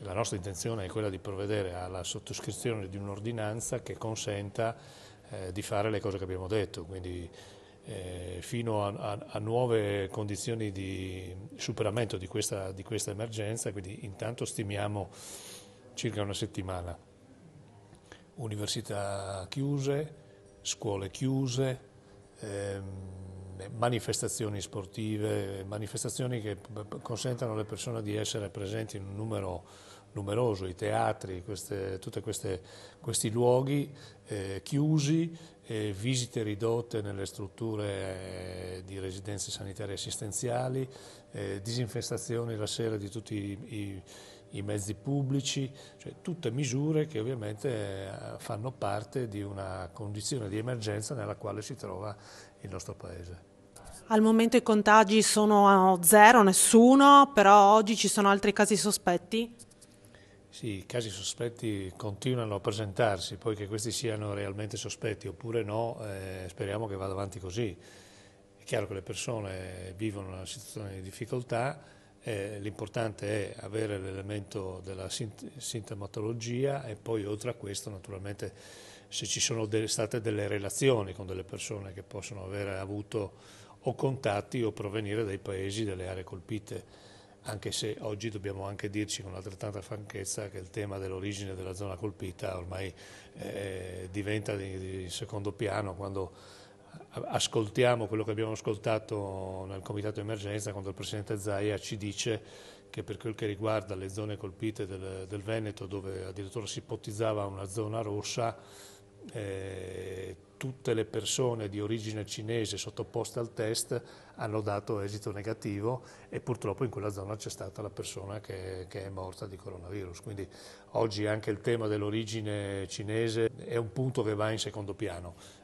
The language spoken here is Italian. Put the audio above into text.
La nostra intenzione è quella di provvedere alla sottoscrizione di un'ordinanza che consenta eh, di fare le cose che abbiamo detto, quindi eh, fino a, a, a, nuove condizioni di superamento di questa, di questa emergenza, quindi intanto stimiamo circa una settimana. Università chiuse, scuole chiuse, ehm, manifestazioni sportive, manifestazioni che consentano alle persone di essere presenti in un numero numeroso, i teatri, tutti questi luoghi eh, chiusi, eh, visite ridotte nelle strutture eh, di residenze sanitarie assistenziali, eh, disinfestazioni la sera di tutti i, i i mezzi pubblici, cioè tutte misure che ovviamente eh, fanno parte di una condizione di emergenza nella quale si trova il nostro Paese. Al momento i contagi sono zero, nessuno, però oggi ci sono altri casi sospetti? Sì, i casi sospetti continuano a presentarsi, poi che questi siano realmente sospetti oppure no, eh, speriamo che vada avanti così. È chiaro che le persone vivono una situazione di difficoltà, eh, l'importante è avere l'elemento della sint sintomatologia e poi oltre a questo naturalmente se ci sono delle, state delle relazioni con delle persone che possono avere avuto o contatti o provenire dai paesi, delle aree colpite anche se oggi dobbiamo anche dirci con altrettanta franchezza che il tema dell'origine della zona colpita ormai eh, diventa di, di secondo piano quando ascoltiamo quello che abbiamo ascoltato nel comitato emergenza quando il Presidente Zaia ci dice che per quel che riguarda le zone colpite del, del Veneto dove addirittura si ipotizzava una zona rossa eh, tutte le persone di origine cinese sottoposte al test hanno dato esito negativo e purtroppo in quella zona c'è stata la persona che, che, è morta di coronavirus. Quindi oggi anche il tema dell'origine cinese è un punto che va in secondo piano.